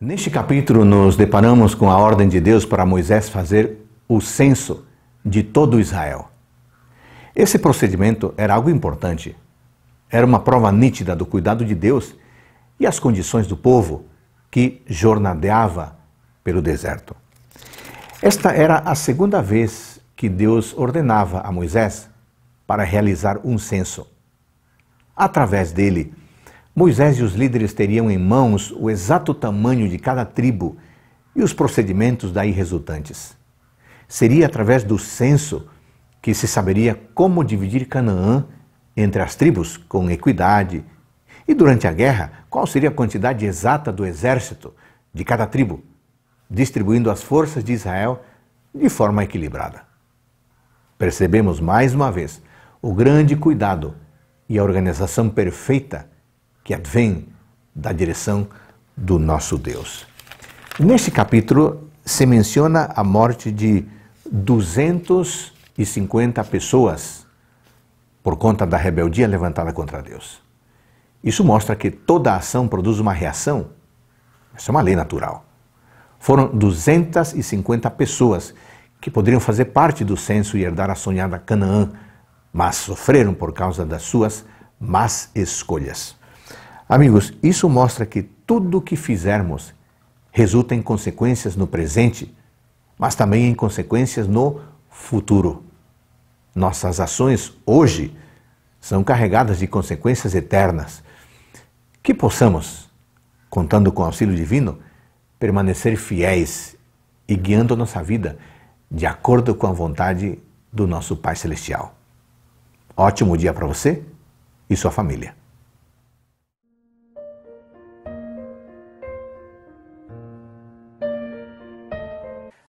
Neste capítulo, nos deparamos com a ordem de Deus para Moisés fazer o censo de todo Israel. Esse procedimento era algo importante. Era uma prova nítida do cuidado de Deus e as condições do povo que jornadeava pelo deserto. Esta era a segunda vez que Deus ordenava a Moisés para realizar um censo. Através dele, Moisés e os líderes teriam em mãos o exato tamanho de cada tribo e os procedimentos daí resultantes. Seria através do censo que se saberia como dividir Canaã entre as tribos com equidade e durante a guerra qual seria a quantidade exata do exército de cada tribo, distribuindo as forças de Israel de forma equilibrada. Percebemos mais uma vez o grande cuidado e a organização perfeita que advém da direção do nosso Deus. Neste capítulo se menciona a morte de 250 pessoas por conta da rebeldia levantada contra Deus. Isso mostra que toda ação produz uma reação. Essa é uma lei natural. Foram 250 pessoas que poderiam fazer parte do censo e herdar a sonhada Canaã, mas sofreram por causa das suas más escolhas. Amigos, isso mostra que tudo o que fizermos resulta em consequências no presente, mas também em consequências no futuro. Nossas ações hoje são carregadas de consequências eternas. Que possamos, contando com o auxílio divino, permanecer fiéis e guiando nossa vida de acordo com a vontade do nosso Pai Celestial. Ótimo dia para você e sua família.